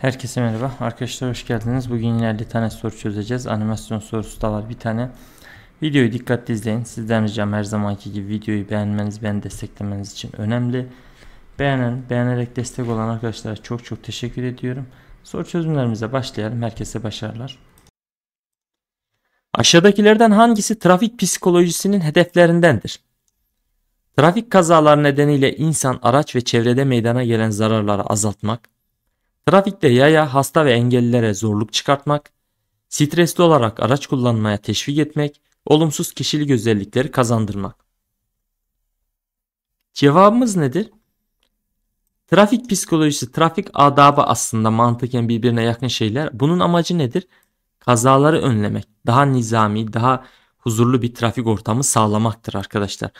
Herkese merhaba. Arkadaşlar hoş geldiniz. Bugün yine bir tane soru çözeceğiz. Animasyon sorusu da var bir tane. Videoyu dikkatli izleyin. Sizden ricam her zamanki gibi videoyu beğenmeniz, beni desteklemeniz için önemli. Beğenen, beğenerek destek olan arkadaşlara çok çok teşekkür ediyorum. Soru çözümlerimize başlayalım. Herkese başarılar. Aşağıdakilerden hangisi trafik psikolojisinin hedeflerindendir? Trafik kazaları nedeniyle insan, araç ve çevrede meydana gelen zararları azaltmak, Trafikte yaya, hasta ve engellilere zorluk çıkartmak, stresli olarak araç kullanmaya teşvik etmek, olumsuz kişilik özellikleri kazandırmak. Cevabımız nedir? Trafik psikolojisi, trafik adabı aslında mantıken birbirine yakın şeyler. Bunun amacı nedir? Kazaları önlemek, daha nizami, daha huzurlu bir trafik ortamı sağlamaktır arkadaşlar.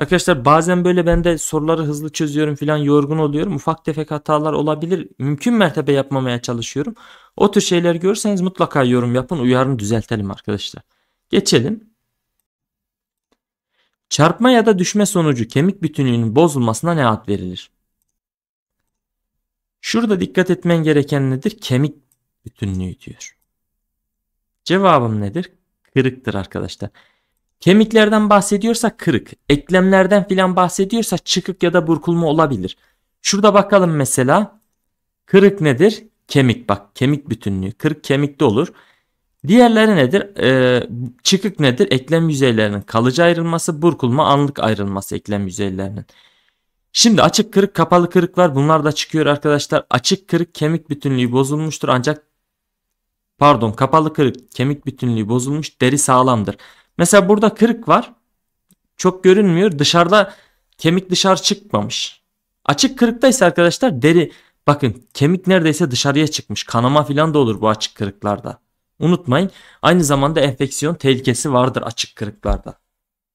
Arkadaşlar bazen böyle ben de soruları hızlı çözüyorum filan yorgun oluyorum. Ufak tefek hatalar olabilir. Mümkün mertebe yapmamaya çalışıyorum. O tür şeyler görürseniz mutlaka yorum yapın. uyarın düzeltelim arkadaşlar. Geçelim. Çarpma ya da düşme sonucu kemik bütünlüğünün bozulmasına ne ad verilir? Şurada dikkat etmen gereken nedir? Kemik bütünlüğü diyor. Cevabım nedir? Kırıktır arkadaşlar. Kemiklerden bahsediyorsa kırık, eklemlerden filan bahsediyorsa çıkık ya da burkulma olabilir. Şurada bakalım mesela kırık nedir? Kemik bak kemik bütünlüğü kırık kemikte olur. Diğerleri nedir? Ee, çıkık nedir? Eklem yüzeylerinin kalıcı ayrılması, burkulma, anlık ayrılması eklem yüzeylerinin. Şimdi açık kırık, kapalı kırık var. bunlar da çıkıyor arkadaşlar. Açık kırık kemik bütünlüğü bozulmuştur ancak pardon kapalı kırık kemik bütünlüğü bozulmuş deri sağlamdır. Mesela burada kırık var. Çok görünmüyor. Dışarıda kemik dışarı çıkmamış. Açık kırıkta ise arkadaşlar deri bakın kemik neredeyse dışarıya çıkmış. Kanama falan da olur bu açık kırıklarda. Unutmayın aynı zamanda enfeksiyon tehlikesi vardır açık kırıklarda.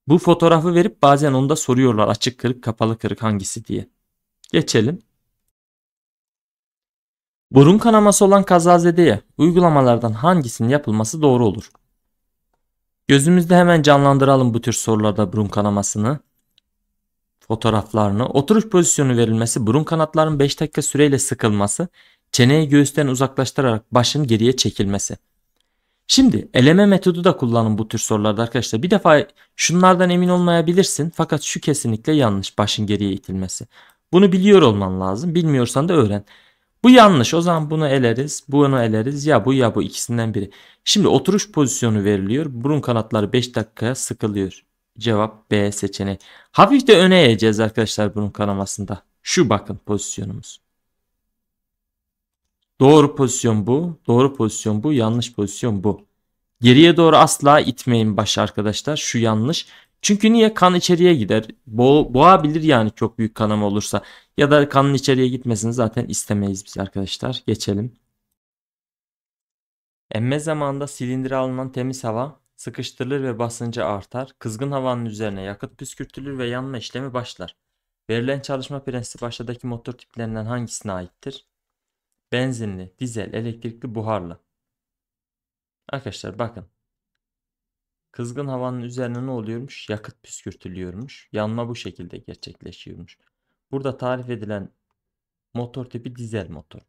Bu fotoğrafı verip bazen onu da soruyorlar açık kırık kapalı kırık hangisi diye. Geçelim. Burun kanaması olan kazazedeye uygulamalardan hangisinin yapılması doğru olur? Gözümüzde hemen canlandıralım bu tür sorularda burun kanamasını. Fotoğraflarını. Oturuş pozisyonu verilmesi, burun kanatların 5 dakika süreyle sıkılması, çeneyi göğüsten uzaklaştırarak başın geriye çekilmesi. Şimdi eleme metodu da kullanın bu tür sorularda arkadaşlar. Bir defa şunlardan emin olmayabilirsin fakat şu kesinlikle yanlış başın geriye itilmesi. Bunu biliyor olman lazım. Bilmiyorsan da öğren. Bu yanlış. O zaman bunu eleriz. Bunu eleriz. Ya bu ya bu ikisinden biri. Şimdi oturuş pozisyonu veriliyor. Burun kanatları 5 dakikaya sıkılıyor. Cevap B seçeneği. Hafif de öne eğeceğiz arkadaşlar burun kanamasında. Şu bakın pozisyonumuz. Doğru pozisyon bu. Doğru pozisyon bu. Yanlış pozisyon bu. Geriye doğru asla itmeyin baş arkadaşlar. Şu yanlış. Çünkü niye kan içeriye gider? Bo boğabilir yani çok büyük kanama olursa. Ya da kanın içeriye gitmesini zaten istemeyiz biz arkadaşlar. Geçelim. Emme zamanında silindire alınan temiz hava sıkıştırılır ve basıncı artar. Kızgın havanın üzerine yakıt püskürtülür ve yanma işlemi başlar. Verilen çalışma prensi başladaki motor tiplerinden hangisine aittir? Benzinli, dizel, elektrikli, buharlı. Arkadaşlar bakın. Kızgın havanın üzerine ne oluyormuş? Yakıt püskürtülüyormuş. Yanma bu şekilde gerçekleşiyormuş. Burada tarif edilen motor tipi dizel motor.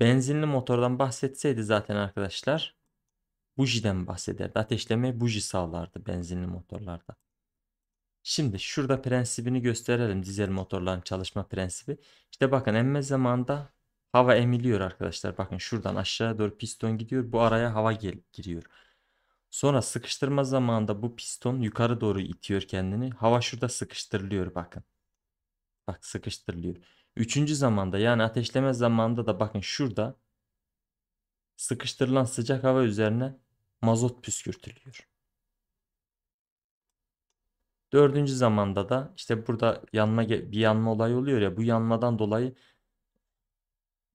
Benzinli motordan bahsetseydi zaten arkadaşlar bujiden bahsederdi. Ateşleme buji sağlardı benzinli motorlarda. Şimdi şurada prensibini gösterelim. Dizel motorların çalışma prensibi. İşte bakın emme zamanda hava emiliyor arkadaşlar. Bakın şuradan aşağı doğru piston gidiyor. Bu araya hava gel giriyor. Sonra sıkıştırma zamanında bu piston yukarı doğru itiyor kendini. Hava şurada sıkıştırılıyor bakın. Bak sıkıştırılıyor. Üçüncü zamanda yani ateşleme zamanında da bakın şurada sıkıştırılan sıcak hava üzerine mazot püskürtülüyor. Dördüncü zamanda da işte burada yanma bir yanma olayı oluyor ya bu yanmadan dolayı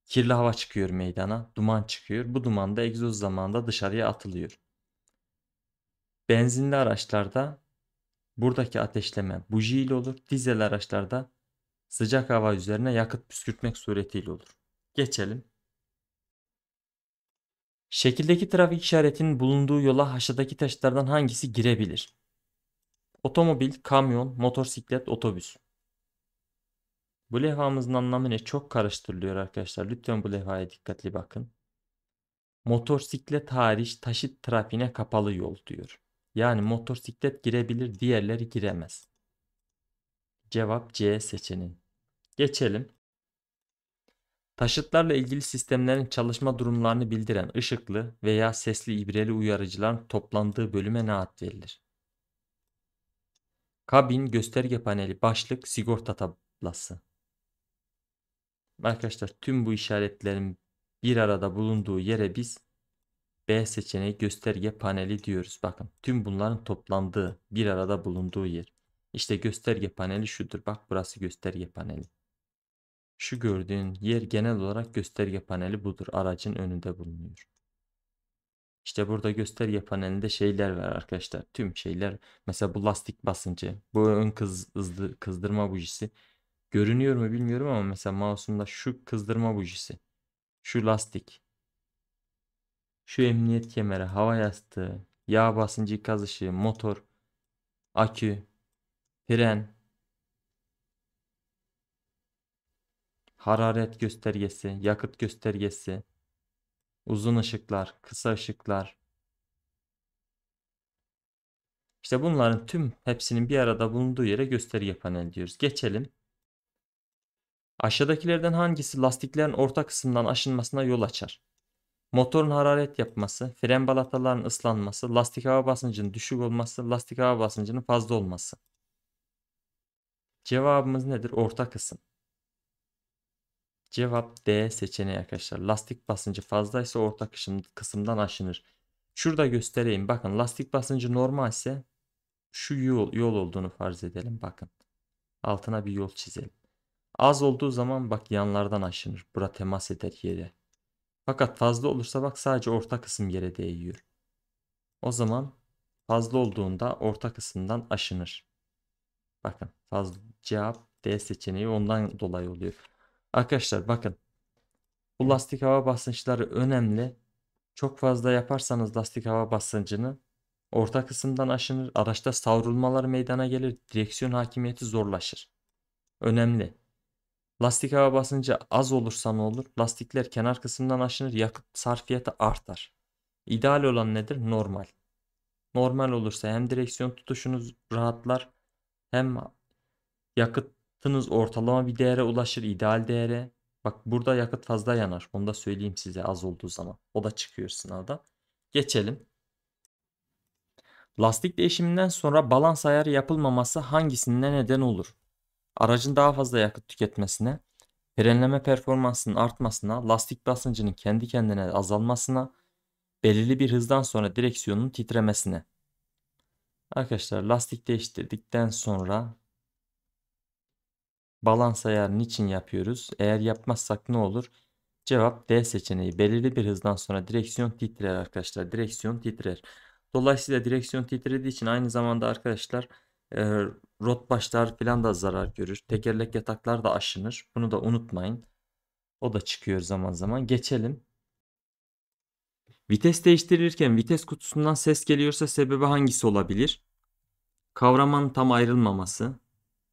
kirli hava çıkıyor meydana, duman çıkıyor. Bu duman da egzoz zamanında dışarıya atılıyor. Benzinli araçlarda buradaki ateşleme buji ile olur. Dizel araçlarda sıcak hava üzerine yakıt püskürtmek suretiyle olur. Geçelim. Şekildeki trafik işaretinin bulunduğu yola aşağıdaki taşlardan hangisi girebilir? Otomobil, kamyon, motosiklet, otobüs. Bu levhamızın anlamı ne? Çok karıştırılıyor arkadaşlar. Lütfen bu levhaya dikkatli bakın. Motosiklet hariç taşıt trafiğine kapalı yol diyor. Yani motosiklet girebilir, diğerleri giremez. Cevap C seçeneği. Geçelim. Taşıtlarla ilgili sistemlerin çalışma durumlarını bildiren ışıklı veya sesli ibreli uyarıcıların toplandığı bölüme ne ad verilir? Kabin, gösterge paneli, başlık, sigorta tablası. Arkadaşlar tüm bu işaretlerin bir arada bulunduğu yere biz B seçeneği gösterge paneli diyoruz. Bakın tüm bunların toplandığı, bir arada bulunduğu yer. İşte gösterge paneli şudur. Bak burası gösterge paneli. Şu gördüğün yer genel olarak gösterge paneli budur. Aracın önünde bulunuyor. İşte burada gösterge panelinde şeyler var arkadaşlar. Tüm şeyler. Mesela bu lastik basıncı, bu ön kız, hızlı, kızdırma bujisi. Görünüyor mu bilmiyorum ama mesela mouse'umda şu kızdırma bujisi, şu lastik, şu emniyet kemeri, hava yastığı, yağ basıncı kazışı, motor, akü, fren, hararet göstergesi, yakıt göstergesi, uzun ışıklar, kısa ışıklar. İşte bunların tüm hepsinin bir arada bulunduğu yere gösterge panel diyoruz. Geçelim. Aşağıdakilerden hangisi lastiklerin orta kısımdan aşınmasına yol açar? Motorun hararet yapması, fren balatalarının ıslanması, lastik hava basıncının düşük olması, lastik hava basıncının fazla olması. Cevabımız nedir? Orta kısım. Cevap D seçeneği arkadaşlar. Lastik basıncı fazlaysa orta kısım, kısımdan aşınır. Şurada göstereyim. Bakın lastik basıncı normal ise şu yol, yol olduğunu farz edelim. Bakın altına bir yol çizelim. Az olduğu zaman bak yanlardan aşınır. Bura temas eder yere. Fakat fazla olursa bak sadece orta kısım yere değiyor. O zaman fazla olduğunda orta kısımdan aşınır. Bakın fazla cevap D seçeneği ondan dolayı oluyor. Arkadaşlar bakın bu lastik hava basınçları önemli. Çok fazla yaparsanız lastik hava basıncını orta kısımdan aşınır. Araçta savrulmalar meydana gelir. Direksiyon hakimiyeti zorlaşır. Önemli. Lastik hava basınca az olursa ne olur? Lastikler kenar kısmından aşınır, yakıt sarfiyatı artar. İdeal olan nedir? Normal. Normal olursa hem direksiyon tutuşunuz rahatlar hem yakıtınız ortalama bir değere ulaşır, ideal değere. Bak burada yakıt fazla yanar. Onu da söyleyeyim size az olduğu zaman. O da çıkıyor sınavda. Geçelim. Lastik değişiminden sonra balans ayarı yapılmaması hangisinde neden olur? aracın daha fazla yakıt tüketmesine, frenleme performansının artmasına, lastik basıncının kendi kendine azalmasına, belirli bir hızdan sonra direksiyonun titremesine. Arkadaşlar lastik değiştirdikten sonra balans ayarını için yapıyoruz? Eğer yapmazsak ne olur? Cevap D seçeneği. Belirli bir hızdan sonra direksiyon titrer arkadaşlar. Direksiyon titrer. Dolayısıyla direksiyon titrediği için aynı zamanda arkadaşlar e, Rot başlar falan da zarar görür. Tekerlek yataklar da aşınır. Bunu da unutmayın. O da çıkıyor zaman zaman. Geçelim. Vites değiştirirken vites kutusundan ses geliyorsa sebebi hangisi olabilir? Kavramanın tam ayrılmaması,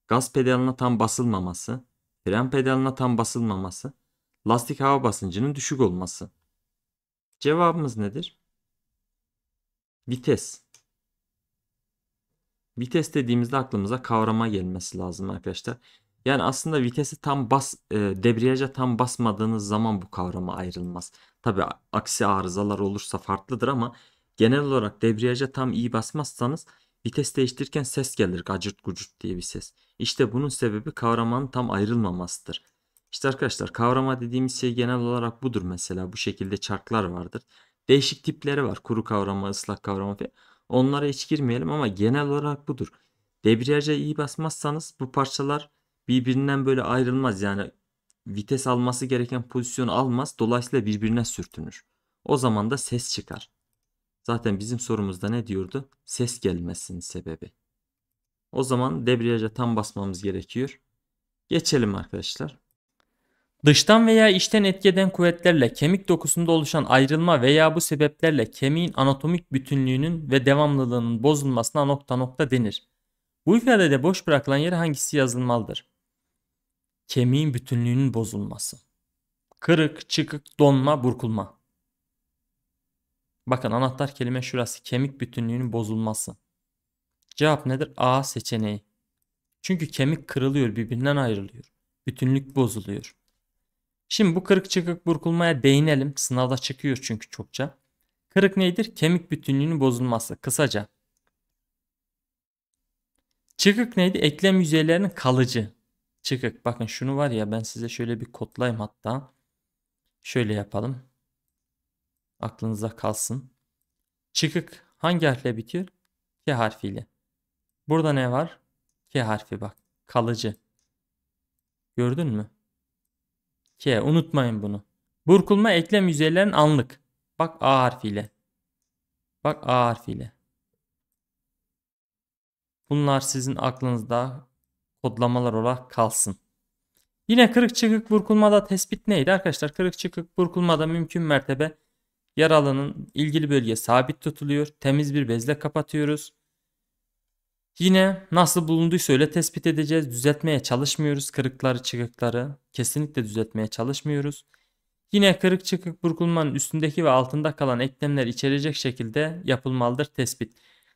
gaz pedalına tam basılmaması, fren pedalına tam basılmaması, lastik hava basıncının düşük olması. Cevabımız nedir? Vites. Vites dediğimizde aklımıza kavrama gelmesi lazım arkadaşlar. Yani aslında vitesi tam bas, e, debriyaja tam basmadığınız zaman bu kavrama ayrılmaz. Tabi aksi arızalar olursa farklıdır ama genel olarak debriyaja tam iyi basmazsanız vites değiştirirken ses gelir gacırt gucurt diye bir ses. İşte bunun sebebi kavramanın tam ayrılmamasıdır. İşte arkadaşlar kavrama dediğimiz şey genel olarak budur mesela bu şekilde çarklar vardır. Değişik tipleri var kuru kavrama, ıslak kavrama falan. Onlara hiç girmeyelim ama genel olarak budur. Debriyaja iyi basmazsanız bu parçalar birbirinden böyle ayrılmaz. Yani vites alması gereken pozisyonu almaz. Dolayısıyla birbirine sürtünür. O zaman da ses çıkar. Zaten bizim sorumuzda ne diyordu? Ses gelmesinin sebebi. O zaman debriyaja tam basmamız gerekiyor. Geçelim arkadaşlar. Dıştan veya içten etkeden kuvvetlerle kemik dokusunda oluşan ayrılma veya bu sebeplerle kemiğin anatomik bütünlüğünün ve devamlılığının bozulmasına nokta nokta denir. Bu ifadede boş bırakılan yer hangisi yazılmalıdır? Kemiğin bütünlüğünün bozulması. Kırık, çıkık, donma, burkulma. Bakın anahtar kelime şurası. Kemik bütünlüğünün bozulması. Cevap nedir? A seçeneği. Çünkü kemik kırılıyor, birbirinden ayrılıyor. Bütünlük bozuluyor. Şimdi bu kırık çıkık burkulmaya değinelim. Sınavda çıkıyor çünkü çokça. Kırık nedir? Kemik bütünlüğünün bozulması. Kısaca. Çıkık neydi? Eklem yüzeylerinin kalıcı. Çıkık. Bakın şunu var ya ben size şöyle bir kodlayayım hatta. Şöyle yapalım. Aklınıza kalsın. Çıkık hangi harfle bitiyor? K harfiyle. Burada ne var? K harfi bak. Kalıcı. Gördün mü? K. Unutmayın bunu. Burkulma eklem yüzeylerin anlık. Bak A harfiyle. Bak A harfiyle. Bunlar sizin aklınızda kodlamalar olarak kalsın. Yine kırık çıkık burkulmada tespit neydi arkadaşlar? Kırık çıkık burkulmada mümkün mertebe yaralının ilgili bölge sabit tutuluyor. Temiz bir bezle kapatıyoruz. Yine nasıl bulunduysa öyle tespit edeceğiz. Düzeltmeye çalışmıyoruz kırıkları çıkıkları. Kesinlikle düzeltmeye çalışmıyoruz. Yine kırık çıkık burkulmanın üstündeki ve altında kalan eklemler içerecek şekilde yapılmalıdır tespit.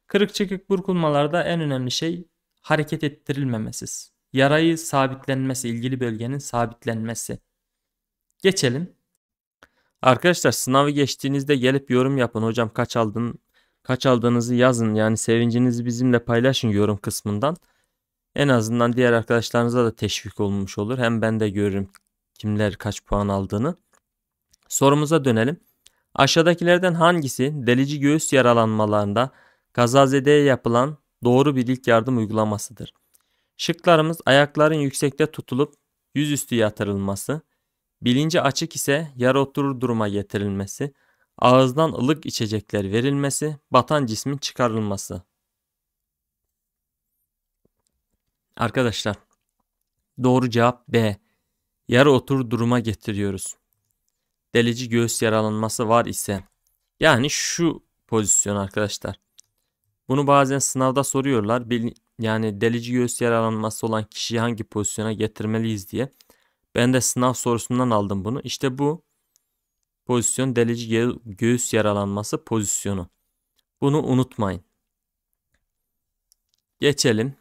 Kırık çıkık burkulmalarda en önemli şey hareket ettirilmemesi. Yarayı sabitlenmesi, ilgili bölgenin sabitlenmesi. Geçelim. Arkadaşlar sınavı geçtiğinizde gelip yorum yapın. Hocam kaç aldın? kaç aldığınızı yazın yani sevincinizi bizimle paylaşın yorum kısmından. En azından diğer arkadaşlarınıza da teşvik olmuş olur. Hem ben de görürüm kimler kaç puan aldığını. Sorumuza dönelim. Aşağıdakilerden hangisi delici göğüs yaralanmalarında kazazedeye yapılan doğru bir ilk yardım uygulamasıdır? Şıklarımız ayakların yüksekte tutulup yüzüstü yatırılması, bilinci açık ise yara oturur duruma getirilmesi, ağızdan ılık içecekler verilmesi, batan cismin çıkarılması. Arkadaşlar, doğru cevap B. Yarı otur duruma getiriyoruz. Delici göğüs yaralanması var ise, yani şu pozisyon arkadaşlar. Bunu bazen sınavda soruyorlar. Yani delici göğüs yaralanması olan kişiyi hangi pozisyona getirmeliyiz diye. Ben de sınav sorusundan aldım bunu. İşte bu pozisyon delici göğüs yaralanması pozisyonu. Bunu unutmayın. Geçelim.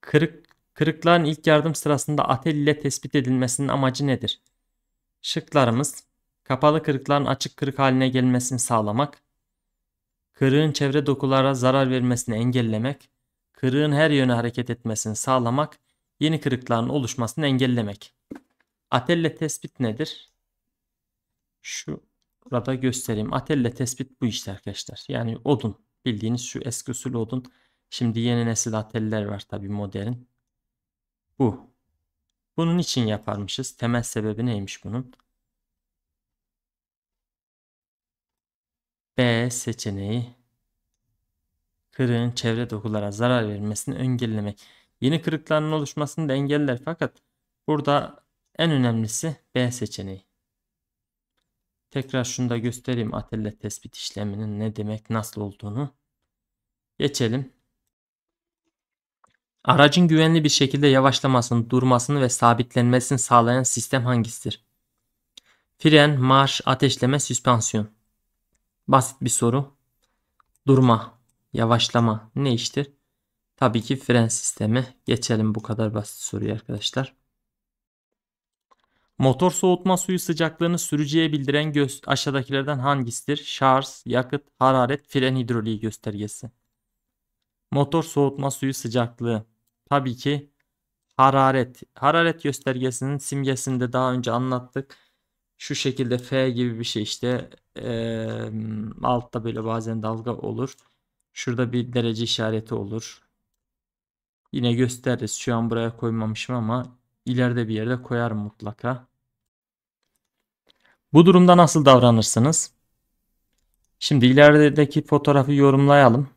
Kırık, kırıkların ilk yardım sırasında atel ile tespit edilmesinin amacı nedir? Şıklarımız kapalı kırıkların açık kırık haline gelmesini sağlamak, kırığın çevre dokulara zarar vermesini engellemek, kırığın her yöne hareket etmesini sağlamak, yeni kırıkların oluşmasını engellemek. Atelle tespit nedir? Şu burada göstereyim. Atelle tespit bu işte arkadaşlar. Yani odun. Bildiğiniz şu eski usul odun. Şimdi yeni nesil ateller var tabi modern. Bu. Bunun için yaparmışız. Temel sebebi neymiş bunun? B seçeneği kırığın çevre dokulara zarar vermesini engellemek. Yeni kırıkların oluşmasını da engeller fakat burada en önemlisi B seçeneği. Tekrar şunu da göstereyim atelle tespit işleminin ne demek nasıl olduğunu. Geçelim. Aracın güvenli bir şekilde yavaşlamasını, durmasını ve sabitlenmesini sağlayan sistem hangisidir? Fren, marş, ateşleme, süspansiyon. Basit bir soru. Durma, yavaşlama ne iştir? Tabii ki fren sistemi. Geçelim bu kadar basit soruyu arkadaşlar. Motor soğutma suyu sıcaklığını sürücüye bildiren göz aşağıdakilerden hangisidir? Şarj, yakıt, hararet, fren hidroliği göstergesi. Motor soğutma suyu sıcaklığı. Tabii ki hararet. Hararet göstergesinin simgesini de daha önce anlattık. Şu şekilde F gibi bir şey işte e, altta böyle bazen dalga olur. Şurada bir derece işareti olur. Yine gösteririz. Şu an buraya koymamışım ama ileride bir yerde koyarım mutlaka. Bu durumda nasıl davranırsınız? Şimdi ilerideki fotoğrafı yorumlayalım.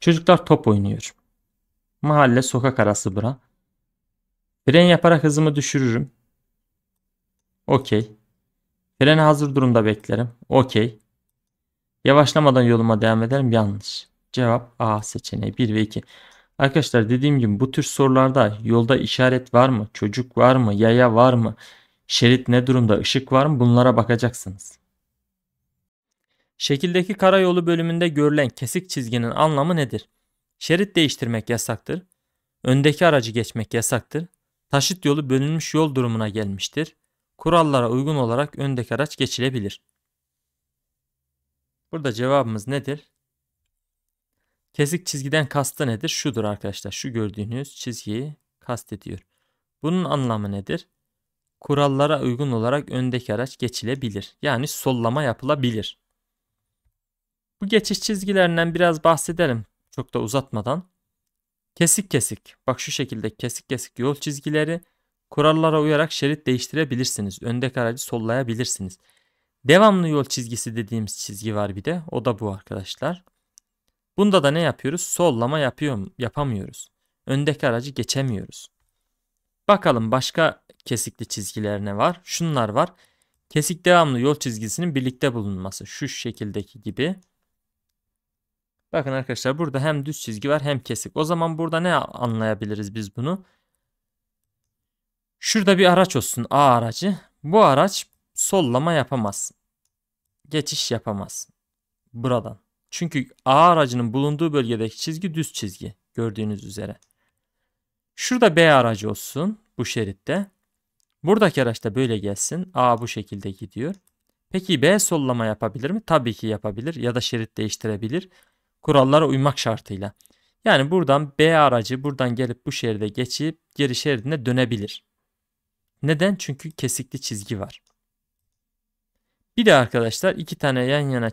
Çocuklar top oynuyor. Mahalle sokak arası bura. Fren yaparak hızımı düşürürüm. Okey. Freni hazır durumda beklerim. Okey. Yavaşlamadan yoluma devam ederim. Yanlış. Cevap A seçeneği 1 ve 2. Arkadaşlar dediğim gibi bu tür sorularda yolda işaret var mı? Çocuk var mı? Yaya var mı? Şerit ne durumda? Işık var mı? Bunlara bakacaksınız. Şekildeki karayolu bölümünde görülen kesik çizginin anlamı nedir? Şerit değiştirmek yasaktır. Öndeki aracı geçmek yasaktır. Taşıt yolu bölünmüş yol durumuna gelmiştir. Kurallara uygun olarak öndeki araç geçilebilir. Burada cevabımız nedir? Kesik çizgiden kastı nedir? Şudur arkadaşlar. Şu gördüğünüz çizgiyi kastediyor. Bunun anlamı nedir? Kurallara uygun olarak öndeki araç geçilebilir. Yani sollama yapılabilir. Bu geçiş çizgilerinden biraz bahsedelim. Çok da uzatmadan. Kesik kesik. Bak şu şekilde kesik kesik yol çizgileri. Kurallara uyarak şerit değiştirebilirsiniz. Öndeki aracı sollayabilirsiniz. Devamlı yol çizgisi dediğimiz çizgi var bir de. O da bu arkadaşlar. Bunda da ne yapıyoruz? Sollama yapıyor, yapamıyoruz. Öndeki aracı geçemiyoruz. Bakalım başka kesikli çizgiler ne var? Şunlar var. Kesik devamlı yol çizgisinin birlikte bulunması. Şu şekildeki gibi. Bakın arkadaşlar burada hem düz çizgi var hem kesik. O zaman burada ne anlayabiliriz biz bunu? Şurada bir araç olsun A aracı. Bu araç sollama yapamaz. Geçiş yapamaz. Buradan. Çünkü A aracının bulunduğu bölgedeki çizgi düz çizgi gördüğünüz üzere. Şurada B aracı olsun bu şeritte. Buradaki araç da böyle gelsin. A bu şekilde gidiyor. Peki B sollama yapabilir mi? Tabii ki yapabilir ya da şerit değiştirebilir. Kurallara uymak şartıyla. Yani buradan B aracı buradan gelip bu şeride geçip geri şeridine dönebilir. Neden? Çünkü kesikli çizgi var. Bir de arkadaşlar iki tane yan yana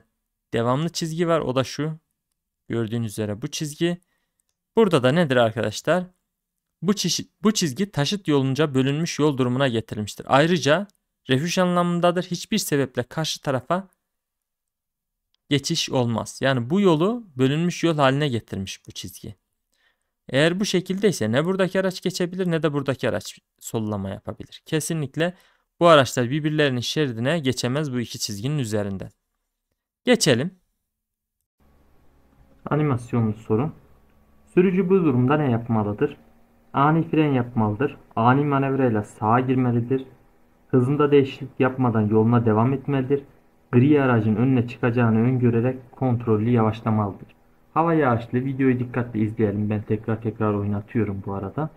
devamlı çizgi var. O da şu. Gördüğünüz üzere bu çizgi. Burada da nedir arkadaşlar? Bu, çiş, bu çizgi taşıt yolunca bölünmüş yol durumuna getirilmiştir. Ayrıca refüj anlamındadır. Hiçbir sebeple karşı tarafa geçiş olmaz. Yani bu yolu bölünmüş yol haline getirmiş bu çizgi. Eğer bu şekildeyse ne buradaki araç geçebilir ne de buradaki araç sollama yapabilir. Kesinlikle bu araçlar birbirlerinin şeridine geçemez bu iki çizginin üzerinde. Geçelim. Animasyonlu soru. Sürücü bu durumda ne yapmalıdır? Ani fren yapmalıdır. Ani manevrayla sağa girmelidir. Hızında değişiklik yapmadan yoluna devam etmelidir. Gri aracın önüne çıkacağını öngörerek kontrollü yavaşlamalıdır. Hava yağışlı videoyu dikkatle izleyelim. Ben tekrar tekrar oynatıyorum bu arada.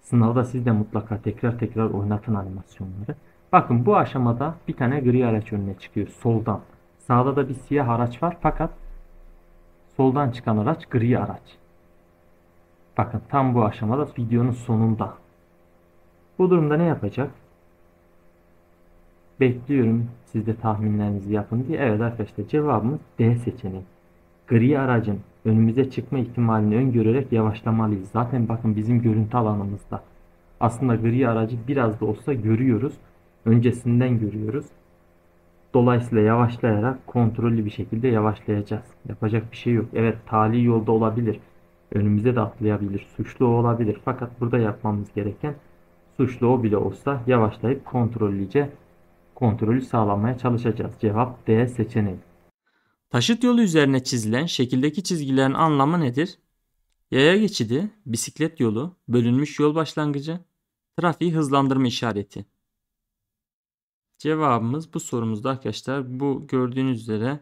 Sınavda siz de mutlaka tekrar tekrar oynatın animasyonları. Bakın bu aşamada bir tane gri araç önüne çıkıyor soldan. Sağda da bir siyah araç var fakat soldan çıkan araç gri araç. Bakın tam bu aşamada videonun sonunda. Bu durumda ne yapacak? Bekliyorum siz de tahminlerinizi yapın diye. Evet arkadaşlar cevabımız D seçeneği. Gri aracın önümüze çıkma ihtimalini öngörerek yavaşlamalıyız. Zaten bakın bizim görüntü alanımızda. Aslında gri aracı biraz da olsa görüyoruz. Öncesinden görüyoruz. Dolayısıyla yavaşlayarak kontrollü bir şekilde yavaşlayacağız. Yapacak bir şey yok. Evet tali yolda olabilir. Önümüze de atlayabilir. Suçlu olabilir. Fakat burada yapmamız gereken suçlu o bile olsa yavaşlayıp kontrollüce kontrolü sağlamaya çalışacağız. Cevap D seçeneği. Taşıt yolu üzerine çizilen şekildeki çizgilerin anlamı nedir? Yaya geçidi, bisiklet yolu, bölünmüş yol başlangıcı, trafiği hızlandırma işareti. Cevabımız bu sorumuzda arkadaşlar bu gördüğünüz üzere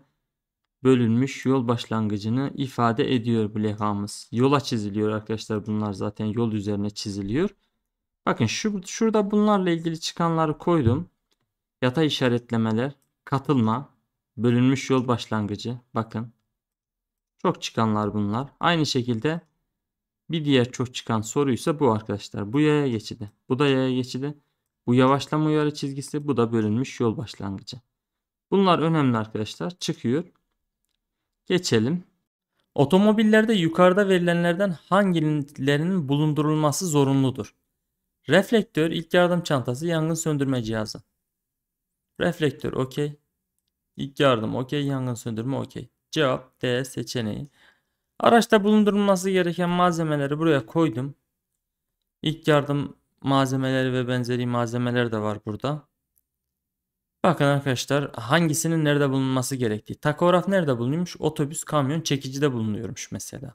bölünmüş yol başlangıcını ifade ediyor bu levhamız. Yola çiziliyor arkadaşlar bunlar zaten yol üzerine çiziliyor. Bakın şu, şurada bunlarla ilgili çıkanları koydum. Yatay işaretlemeler, katılma, bölünmüş yol başlangıcı bakın. Çok çıkanlar bunlar. Aynı şekilde bir diğer çok çıkan soruysa bu arkadaşlar. Bu yaya geçidi. Bu da yaya geçidi. Bu yavaşlama uyarı çizgisi bu da bölünmüş yol başlangıcı. Bunlar önemli arkadaşlar çıkıyor. Geçelim. Otomobillerde yukarıda verilenlerden hangilerinin bulundurulması zorunludur? Reflektör, ilk yardım çantası, yangın söndürme cihazı. Reflektör okey. İlk yardım okey, yangın söndürme okey. Cevap D seçeneği. Araçta bulundurulması gereken malzemeleri buraya koydum. İlk yardım malzemeleri ve benzeri malzemeler de var burada. Bakın arkadaşlar hangisinin nerede bulunması gerektiği. Takograf nerede bulunuyormuş? Otobüs, kamyon, çekici de bulunuyormuş mesela.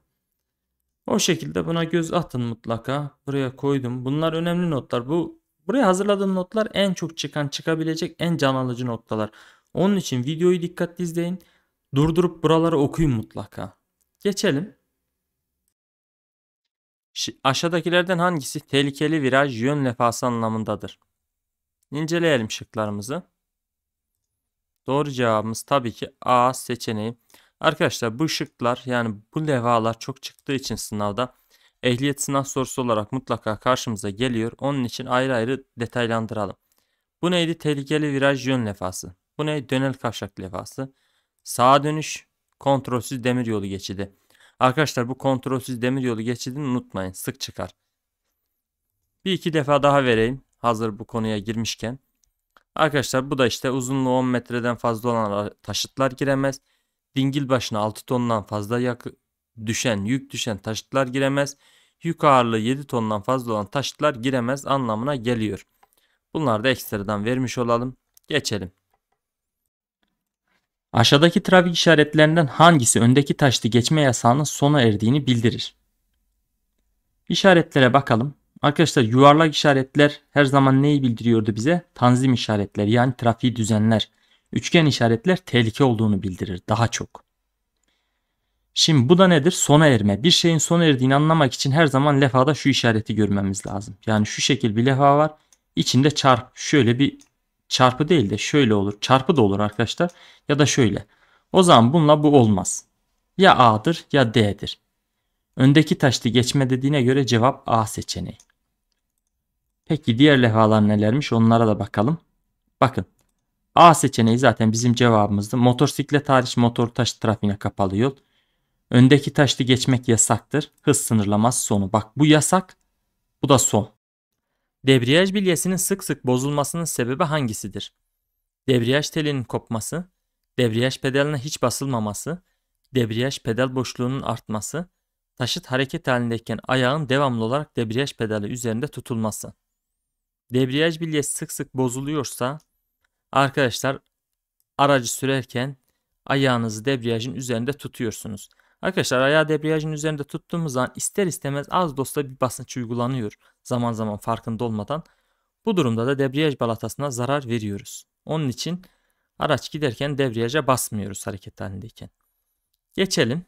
O şekilde buna göz atın mutlaka. Buraya koydum. Bunlar önemli notlar. Bu Buraya hazırladığım notlar en çok çıkan çıkabilecek en can alıcı noktalar. Onun için videoyu dikkatli izleyin. Durdurup buraları okuyun mutlaka. Geçelim. Aşağıdakilerden hangisi tehlikeli viraj yön lefası anlamındadır? İnceleyelim şıklarımızı. Doğru cevabımız tabii ki A seçeneği. Arkadaşlar bu şıklar yani bu levhalar çok çıktığı için sınavda ehliyet sınav sorusu olarak mutlaka karşımıza geliyor. Onun için ayrı ayrı detaylandıralım. Bu neydi? Tehlikeli viraj yön levhası. Bu ne? Dönel kavşak levhası. Sağa dönüş, kontrolsüz demiryolu geçidi. Arkadaşlar bu kontrolsüz demiryolu geçidini unutmayın. Sık çıkar. Bir iki defa daha vereyim. Hazır bu konuya girmişken. Arkadaşlar bu da işte uzunluğu 10 metreden fazla olan taşıtlar giremez. Dingil başına 6 tondan fazla yakı düşen, yük düşen taşıtlar giremez. Yük ağırlığı 7 tondan fazla olan taşıtlar giremez anlamına geliyor. Bunları da ekstradan vermiş olalım. Geçelim. Aşağıdaki trafik işaretlerinden hangisi öndeki taşlı geçme yasağının sona erdiğini bildirir? İşaretlere bakalım. Arkadaşlar yuvarlak işaretler her zaman neyi bildiriyordu bize? Tanzim işaretleri yani trafiği düzenler. Üçgen işaretler tehlike olduğunu bildirir daha çok. Şimdi bu da nedir? Sona erme. Bir şeyin sona erdiğini anlamak için her zaman lefada şu işareti görmemiz lazım. Yani şu şekil bir lefa var. İçinde çarp şöyle bir çarpı değil de şöyle olur. Çarpı da olur arkadaşlar. Ya da şöyle. O zaman bununla bu olmaz. Ya A'dır ya D'dir. Öndeki taşlı geçme dediğine göre cevap A seçeneği. Peki diğer levhalar nelermiş onlara da bakalım. Bakın A seçeneği zaten bizim cevabımızdı. Motosiklet hariç motor taş trafiğine kapalı yol. Öndeki taşlı geçmek yasaktır. Hız sınırlaması sonu. Bak bu yasak bu da son. Debriyaj bilyesinin sık sık bozulmasının sebebi hangisidir? Debriyaj telinin kopması, debriyaj pedaline hiç basılmaması, debriyaj pedal boşluğunun artması, taşıt hareket halindeyken ayağın devamlı olarak debriyaj pedali üzerinde tutulması. Debriyaj bilyesi sık sık bozuluyorsa arkadaşlar aracı sürerken ayağınızı debriyajın üzerinde tutuyorsunuz. Arkadaşlar ayağı debriyajın üzerinde tuttuğumuz zaman ister istemez az da bir basınç uygulanıyor zaman zaman farkında olmadan. Bu durumda da debriyaj balatasına zarar veriyoruz. Onun için araç giderken debriyaja basmıyoruz hareket halindeyken. Geçelim.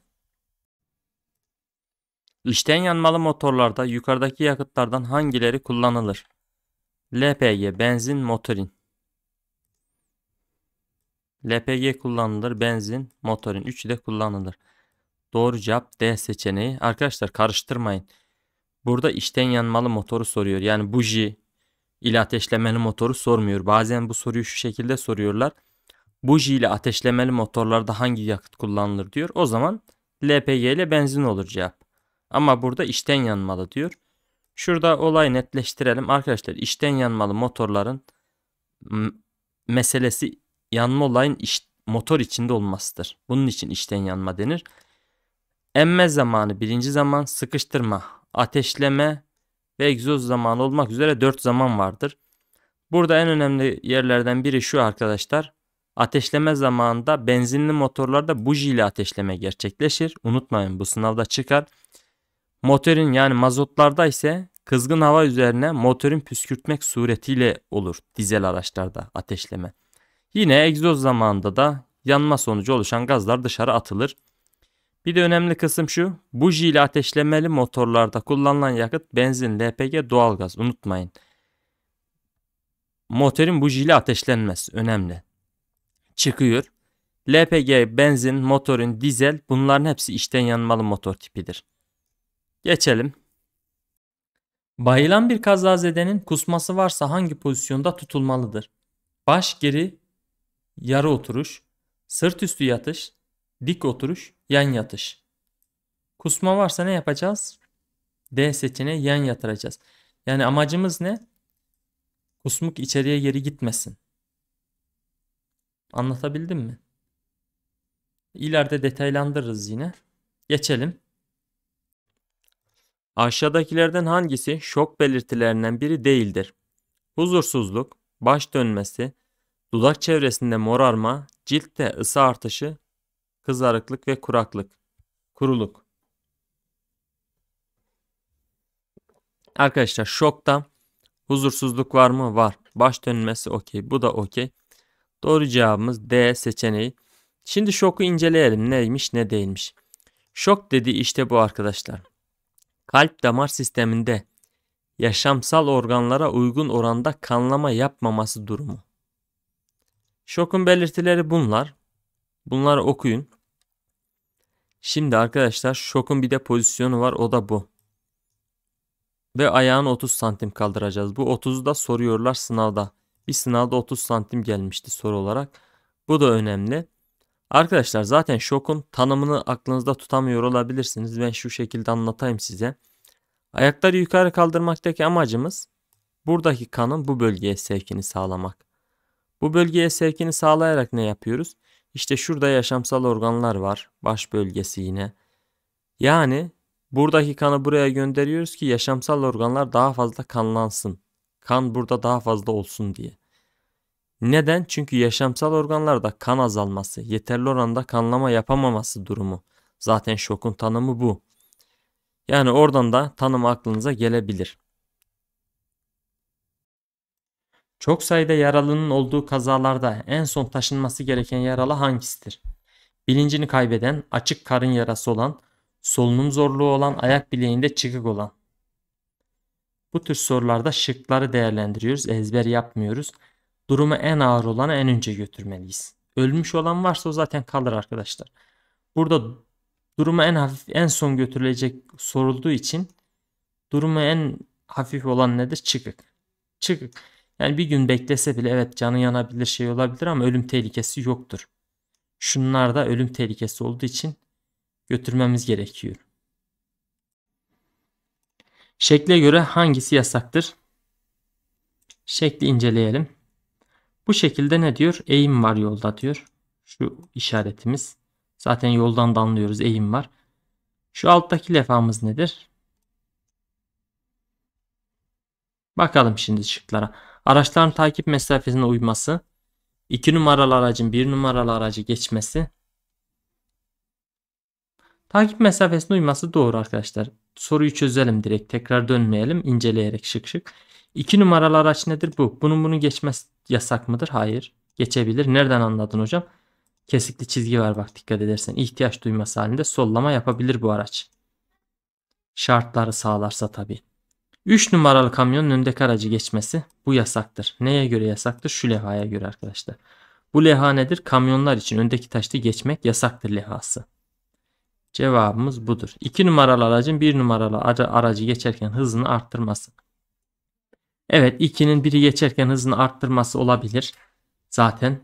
İçten yanmalı motorlarda yukarıdaki yakıtlardan hangileri kullanılır? LPG, benzin, motorin. LPG kullanılır, benzin, motorin. Üçü de kullanılır. Doğru cevap D seçeneği. Arkadaşlar karıştırmayın. Burada içten yanmalı motoru soruyor. Yani buji ile ateşlemeli motoru sormuyor. Bazen bu soruyu şu şekilde soruyorlar. Buji ile ateşlemeli motorlarda hangi yakıt kullanılır diyor. O zaman LPG ile benzin olur cevap. Ama burada içten yanmalı diyor. Şurada olay netleştirelim. Arkadaşlar içten yanmalı motorların meselesi yanma olayın iç, motor içinde olmasıdır. Bunun için içten yanma denir. Emme zamanı birinci zaman, sıkıştırma, ateşleme ve egzoz zamanı olmak üzere dört zaman vardır. Burada en önemli yerlerden biri şu arkadaşlar. Ateşleme zamanında benzinli motorlarda buji ile ateşleme gerçekleşir. Unutmayın bu sınavda çıkar. Motorun yani mazotlarda ise kızgın hava üzerine motorun püskürtmek suretiyle olur dizel araçlarda ateşleme. Yine egzoz zamanında da yanma sonucu oluşan gazlar dışarı atılır. Bir de önemli kısım şu. Buji ile ateşlemeli motorlarda kullanılan yakıt benzin, LPG, doğalgaz. Unutmayın. Motorun buji ile ateşlenmesi önemli. Çıkıyor. LPG, benzin, motorun dizel bunların hepsi içten yanmalı motor tipidir. Geçelim. Bayılan bir kazazedenin kusması varsa hangi pozisyonda tutulmalıdır? Baş geri, yarı oturuş, sırt üstü yatış, Dik oturuş, yan yatış. Kusma varsa ne yapacağız? D seçeneği yan yatıracağız. Yani amacımız ne? Kusmuk içeriye geri gitmesin. Anlatabildim mi? İleride detaylandırırız yine. Geçelim. Aşağıdakilerden hangisi şok belirtilerinden biri değildir? Huzursuzluk, baş dönmesi, dudak çevresinde morarma, ciltte ısı artışı, kızarıklık ve kuraklık, kuruluk. Arkadaşlar şokta huzursuzluk var mı? Var. Baş dönmesi okey. Bu da okey. Doğru cevabımız D seçeneği. Şimdi şoku inceleyelim. Neymiş ne değilmiş. Şok dediği işte bu arkadaşlar. Kalp damar sisteminde yaşamsal organlara uygun oranda kanlama yapmaması durumu. Şokun belirtileri bunlar. Bunları okuyun. Şimdi arkadaşlar şokun bir de pozisyonu var o da bu. Ve ayağını 30 santim kaldıracağız. Bu 30'u da soruyorlar sınavda. Bir sınavda 30 santim gelmişti soru olarak. Bu da önemli. Arkadaşlar zaten şokun tanımını aklınızda tutamıyor olabilirsiniz. Ben şu şekilde anlatayım size. Ayakları yukarı kaldırmaktaki amacımız buradaki kanın bu bölgeye sevkini sağlamak. Bu bölgeye sevkini sağlayarak ne yapıyoruz? İşte şurada yaşamsal organlar var. Baş bölgesi yine. Yani buradaki kanı buraya gönderiyoruz ki yaşamsal organlar daha fazla kanlansın. Kan burada daha fazla olsun diye. Neden? Çünkü yaşamsal organlarda kan azalması, yeterli oranda kanlama yapamaması durumu. Zaten şokun tanımı bu. Yani oradan da tanım aklınıza gelebilir. Çok sayıda yaralının olduğu kazalarda en son taşınması gereken yaralı hangisidir? Bilincini kaybeden, açık karın yarası olan, solunum zorluğu olan, ayak bileğinde çıkık olan. Bu tür sorularda şıkları değerlendiriyoruz, ezber yapmıyoruz. Durumu en ağır olanı en önce götürmeliyiz. Ölmüş olan varsa o zaten kalır arkadaşlar. Burada durumu en hafif, en son götürülecek sorulduğu için durumu en hafif olan nedir? Çıkık. Çıkık. Yani bir gün beklese bile evet canı yanabilir şey olabilir ama ölüm tehlikesi yoktur. Şunlar da ölüm tehlikesi olduğu için götürmemiz gerekiyor. Şekle göre hangisi yasaktır? Şekli inceleyelim. Bu şekilde ne diyor? Eğim var yolda diyor. Şu işaretimiz. Zaten yoldan da anlıyoruz eğim var. Şu alttaki lefamız nedir? Bakalım şimdi şıklara. Araçların takip mesafesine uyması. 2 numaralı aracın 1 numaralı aracı geçmesi. Takip mesafesine uyması doğru arkadaşlar. Soruyu çözelim direkt. Tekrar dönmeyelim inceleyerek şık şık. 2 numaralı araç nedir bu? Bunun bunu geçmesi yasak mıdır? Hayır. Geçebilir. Nereden anladın hocam? Kesikli çizgi var bak dikkat edersen. İhtiyaç duyması halinde sollama yapabilir bu araç. Şartları sağlarsa tabii. 3 numaralı kamyonun öndeki aracı geçmesi bu yasaktır. Neye göre yasaktır? Şu levhaya göre arkadaşlar. Bu levha nedir? Kamyonlar için öndeki taşta geçmek yasaktır levhası. Cevabımız budur. 2 numaralı aracın 1 numaralı aracı geçerken hızını arttırması. Evet 2'nin biri geçerken hızını arttırması olabilir. Zaten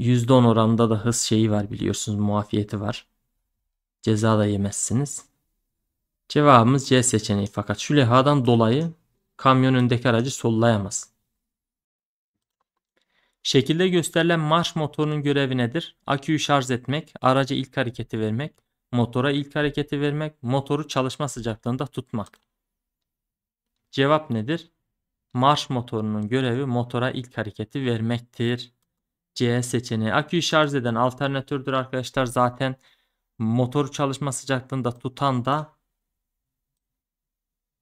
%10 oranında da hız şeyi var biliyorsunuz muafiyeti var. Ceza da yemezsiniz. Cevabımız C seçeneği fakat şu levhadan dolayı kamyon öndeki aracı sollayamaz. Şekilde gösterilen marş motorunun görevi nedir? Aküyü şarj etmek, araca ilk hareketi vermek, motora ilk hareketi vermek, motoru çalışma sıcaklığında tutmak. Cevap nedir? Marş motorunun görevi motora ilk hareketi vermektir. C seçeneği. Aküyü şarj eden alternatördür arkadaşlar. Zaten motoru çalışma sıcaklığında tutan da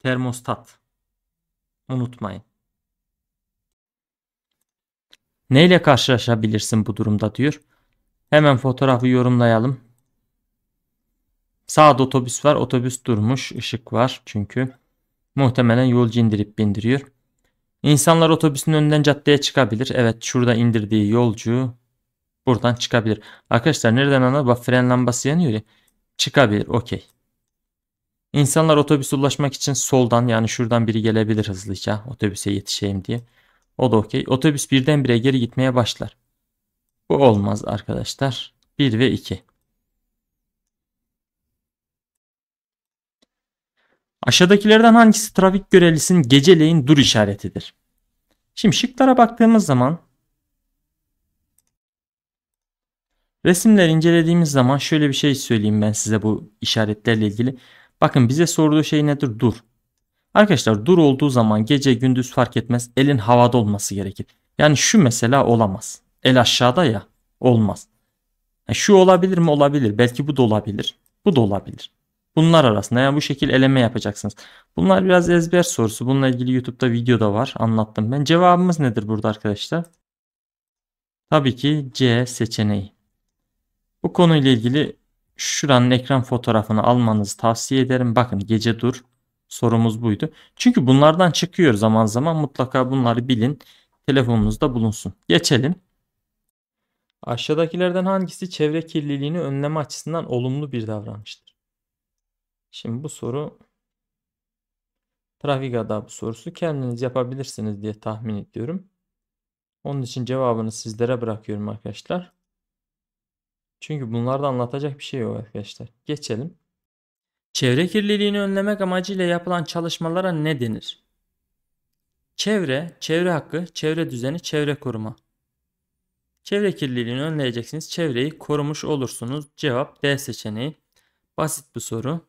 termostat. Unutmayın. Neyle karşılaşabilirsin bu durumda diyor. Hemen fotoğrafı yorumlayalım. Sağda otobüs var. Otobüs durmuş. ışık var çünkü. Muhtemelen yolcu indirip bindiriyor. İnsanlar otobüsün önünden caddeye çıkabilir. Evet şurada indirdiği yolcu buradan çıkabilir. Arkadaşlar nereden ana? Bak fren lambası yanıyor ya. Çıkabilir. Okey. İnsanlar otobüse ulaşmak için soldan yani şuradan biri gelebilir hızlıca otobüse yetişeyim diye. O da okey. Otobüs birdenbire geri gitmeye başlar. Bu olmaz arkadaşlar. 1 ve 2. Aşağıdakilerden hangisi trafik görevlisinin geceleyin dur işaretidir? Şimdi şıklara baktığımız zaman resimler incelediğimiz zaman şöyle bir şey söyleyeyim ben size bu işaretlerle ilgili. Bakın bize sorduğu şey nedir? Dur. Arkadaşlar dur olduğu zaman gece gündüz fark etmez. Elin havada olması gerekir. Yani şu mesela olamaz. El aşağıda ya olmaz. Yani e, şu olabilir mi? Olabilir. Belki bu da olabilir. Bu da olabilir. Bunlar arasında yani bu şekil eleme yapacaksınız. Bunlar biraz ezber sorusu. Bununla ilgili YouTube'da video da var. Anlattım ben. Cevabımız nedir burada arkadaşlar? Tabii ki C seçeneği. Bu konuyla ilgili şuranın ekran fotoğrafını almanızı tavsiye ederim. Bakın gece dur sorumuz buydu. Çünkü bunlardan çıkıyor zaman zaman mutlaka bunları bilin telefonunuzda bulunsun. Geçelim. Aşağıdakilerden hangisi çevre kirliliğini önleme açısından olumlu bir davranıştır? Şimdi bu soru trafik adabı sorusu. Kendiniz yapabilirsiniz diye tahmin ediyorum. Onun için cevabını sizlere bırakıyorum arkadaşlar. Çünkü bunlarda anlatacak bir şey yok arkadaşlar. Geçelim. Çevre kirliliğini önlemek amacıyla yapılan çalışmalara ne denir? Çevre, çevre hakkı, çevre düzeni, çevre koruma. Çevre kirliliğini önleyeceksiniz. Çevreyi korumuş olursunuz. Cevap D seçeneği. Basit bir soru.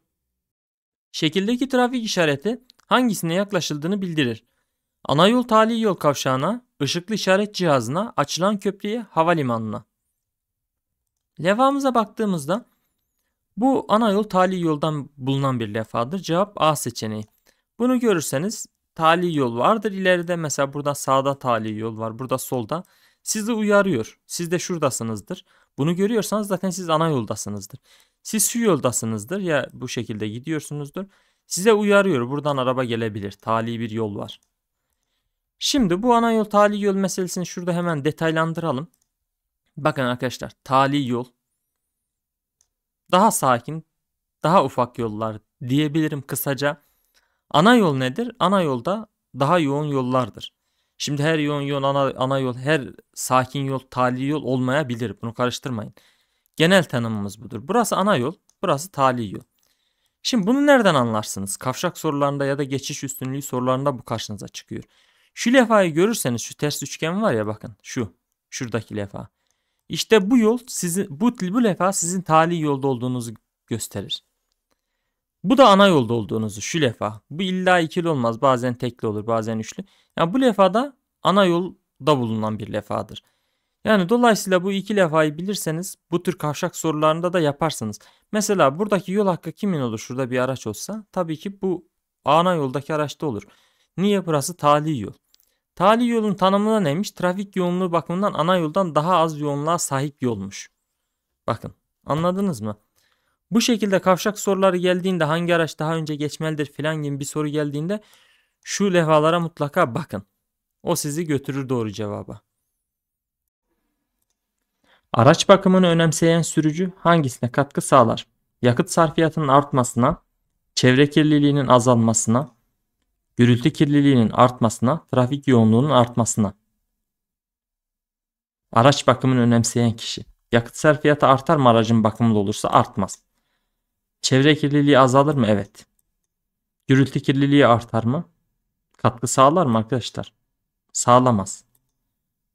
Şekildeki trafik işareti hangisine yaklaşıldığını bildirir. Ana yol tali yol kavşağına, ışıklı işaret cihazına, açılan köprüye, havalimanına. Levhamıza baktığımızda bu ana yol tali yoldan bulunan bir levhadır. Cevap A seçeneği. Bunu görürseniz tali yol vardır İleride Mesela burada sağda tali yol var. Burada solda. Sizi uyarıyor. Siz de şuradasınızdır. Bunu görüyorsanız zaten siz ana yoldasınızdır. Siz şu yoldasınızdır ya bu şekilde gidiyorsunuzdur. Size uyarıyor. Buradan araba gelebilir. Tali bir yol var. Şimdi bu ana yol tali yol meselesini şurada hemen detaylandıralım. Bakın arkadaşlar tali yol daha sakin, daha ufak yollar diyebilirim kısaca. Ana yol nedir? Ana yolda daha yoğun yollardır. Şimdi her yoğun yol ana, ana yol, her sakin yol, tali yol olmayabilir. Bunu karıştırmayın. Genel tanımımız budur. Burası ana yol, burası tali yol. Şimdi bunu nereden anlarsınız? Kavşak sorularında ya da geçiş üstünlüğü sorularında bu karşınıza çıkıyor. Şu lefayı görürseniz şu ters üçgen var ya bakın şu şuradaki lefa. İşte bu yol sizin bu, bu lefa sizin tali yolda olduğunuzu gösterir. Bu da ana yolda olduğunuzu şu levha. Bu illa ikili olmaz. Bazen tekli olur, bazen üçlü. Yani bu levhada ana yolda bulunan bir lefadır. Yani dolayısıyla bu iki lefayı bilirseniz bu tür kavşak sorularında da yaparsınız. Mesela buradaki yol hakkı kimin olur? Şurada bir araç olsa tabii ki bu ana yoldaki araçta olur. Niye burası tali yol? Tali yolun tanımına neymiş? Trafik yoğunluğu bakımından ana yoldan daha az yoğunluğa sahip yolmuş. Bakın anladınız mı? Bu şekilde kavşak soruları geldiğinde hangi araç daha önce geçmelidir filan gibi bir soru geldiğinde şu levhalara mutlaka bakın. O sizi götürür doğru cevaba. Araç bakımını önemseyen sürücü hangisine katkı sağlar? Yakıt sarfiyatının artmasına, çevre kirliliğinin azalmasına, gürültü kirliliğinin artmasına, trafik yoğunluğunun artmasına. Araç bakımını önemseyen kişi. Yakıt serfiyatı artar mı aracın bakımlı olursa artmaz. Çevre kirliliği azalır mı? Evet. Gürültü kirliliği artar mı? Katkı sağlar mı arkadaşlar? Sağlamaz.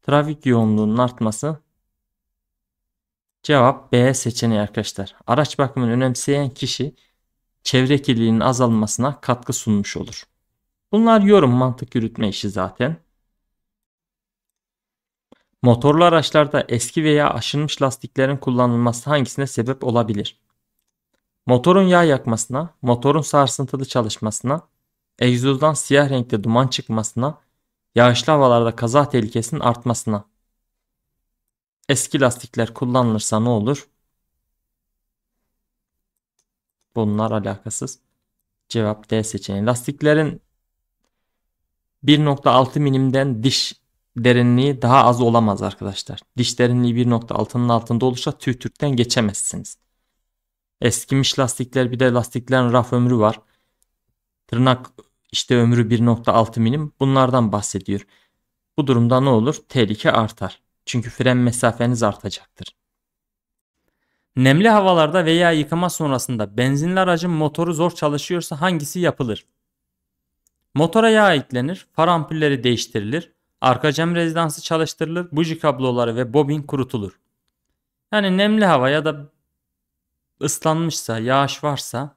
Trafik yoğunluğunun artması cevap B seçeneği arkadaşlar. Araç bakımını önemseyen kişi çevre kirliliğinin azalmasına katkı sunmuş olur. Bunlar yorum mantık yürütme işi zaten. Motorlu araçlarda eski veya aşınmış lastiklerin kullanılması hangisine sebep olabilir? Motorun yağ yakmasına, motorun sarsıntılı çalışmasına, egzozdan siyah renkte duman çıkmasına, yağışlı havalarda kaza tehlikesinin artmasına. Eski lastikler kullanılırsa ne olur? Bunlar alakasız. Cevap D seçeneği. Lastiklerin 1.6 milimden diş derinliği daha az olamaz arkadaşlar. Diş derinliği 1.6'nın altında olursa tüy tüpten geçemezsiniz. Eskimiş lastikler bir de lastiklerin raf ömrü var. Tırnak işte ömrü 1.6 milim bunlardan bahsediyor. Bu durumda ne olur? Tehlike artar. Çünkü fren mesafeniz artacaktır. Nemli havalarda veya yıkama sonrasında benzinli aracın motoru zor çalışıyorsa hangisi yapılır? Motora yağ eklenir, far ampulleri değiştirilir, arka cam rezidansı çalıştırılır, buji kabloları ve bobin kurutulur. Yani nemli hava ya da ıslanmışsa, yağış varsa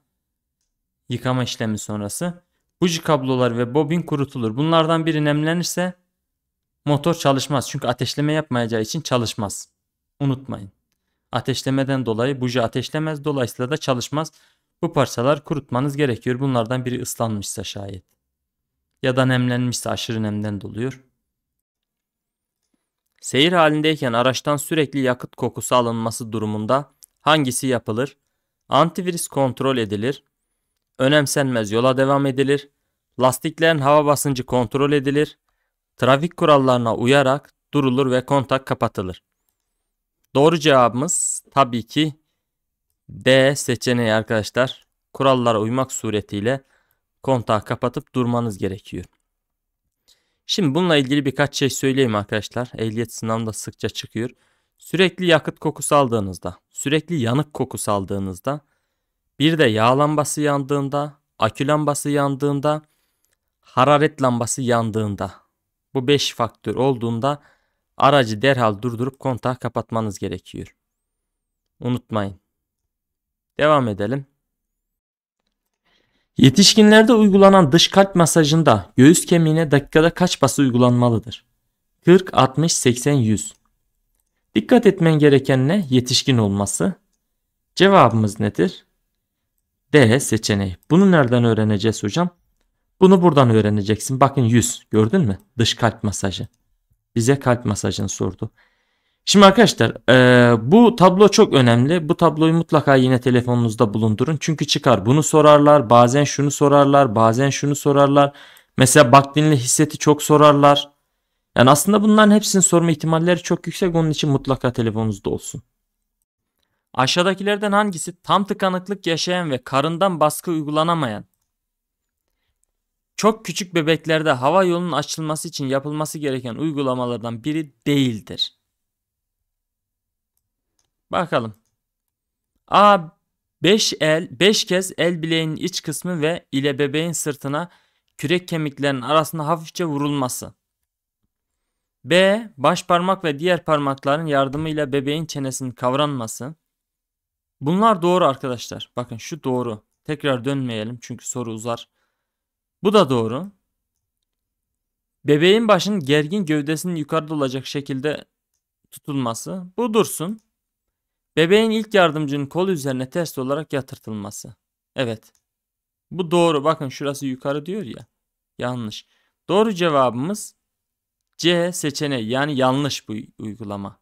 yıkama işlemi sonrası buji kabloları ve bobin kurutulur. Bunlardan biri nemlenirse motor çalışmaz. Çünkü ateşleme yapmayacağı için çalışmaz. Unutmayın. Ateşlemeden dolayı buji ateşlemez. Dolayısıyla da çalışmaz. Bu parçalar kurutmanız gerekiyor. Bunlardan biri ıslanmışsa şayet ya da nemlenmişse aşırı nemden doluyor. Seyir halindeyken araçtan sürekli yakıt kokusu alınması durumunda hangisi yapılır? Antivirüs kontrol edilir. Önemsenmez yola devam edilir. Lastiklerin hava basıncı kontrol edilir. Trafik kurallarına uyarak durulur ve kontak kapatılır. Doğru cevabımız tabii ki D seçeneği arkadaşlar. Kurallara uymak suretiyle kontağı kapatıp durmanız gerekiyor. Şimdi bununla ilgili birkaç şey söyleyeyim arkadaşlar. Ehliyet sınavında sıkça çıkıyor. Sürekli yakıt kokusu aldığınızda, sürekli yanık kokusu aldığınızda, bir de yağ lambası yandığında, akü lambası yandığında, hararet lambası yandığında bu 5 faktör olduğunda aracı derhal durdurup kontağı kapatmanız gerekiyor. Unutmayın. Devam edelim. Yetişkinlerde uygulanan dış kalp masajında göğüs kemiğine dakikada kaç bası uygulanmalıdır? 40, 60, 80, 100. Dikkat etmen gereken ne? Yetişkin olması. Cevabımız nedir? D seçeneği. Bunu nereden öğreneceğiz hocam? Bunu buradan öğreneceksin. Bakın 100 gördün mü? Dış kalp masajı. Bize kalp masajını sordu. Şimdi arkadaşlar e, bu tablo çok önemli. Bu tabloyu mutlaka yine telefonunuzda bulundurun. Çünkü çıkar bunu sorarlar. Bazen şunu sorarlar. Bazen şunu sorarlar. Mesela Bakdinli hisseti çok sorarlar. Yani aslında bunların hepsini sorma ihtimalleri çok yüksek. Onun için mutlaka telefonunuzda olsun. Aşağıdakilerden hangisi tam tıkanıklık yaşayan ve karından baskı uygulanamayan? Çok küçük bebeklerde hava yolunun açılması için yapılması gereken uygulamalardan biri değildir. Bakalım. A 5 el 5 kez el bileğinin iç kısmı ve ile bebeğin sırtına kürek kemiklerinin arasında hafifçe vurulması. B. Baş parmak ve diğer parmakların yardımıyla bebeğin çenesinin kavranması. Bunlar doğru arkadaşlar. Bakın şu doğru. Tekrar dönmeyelim çünkü soru uzar. Bu da doğru. Bebeğin başının gergin gövdesinin yukarıda olacak şekilde tutulması. Bu dursun. Bebeğin ilk yardımcının kol üzerine ters olarak yatırtılması. Evet. Bu doğru. Bakın şurası yukarı diyor ya. Yanlış. Doğru cevabımız C seçeneği yani yanlış bu uygulama.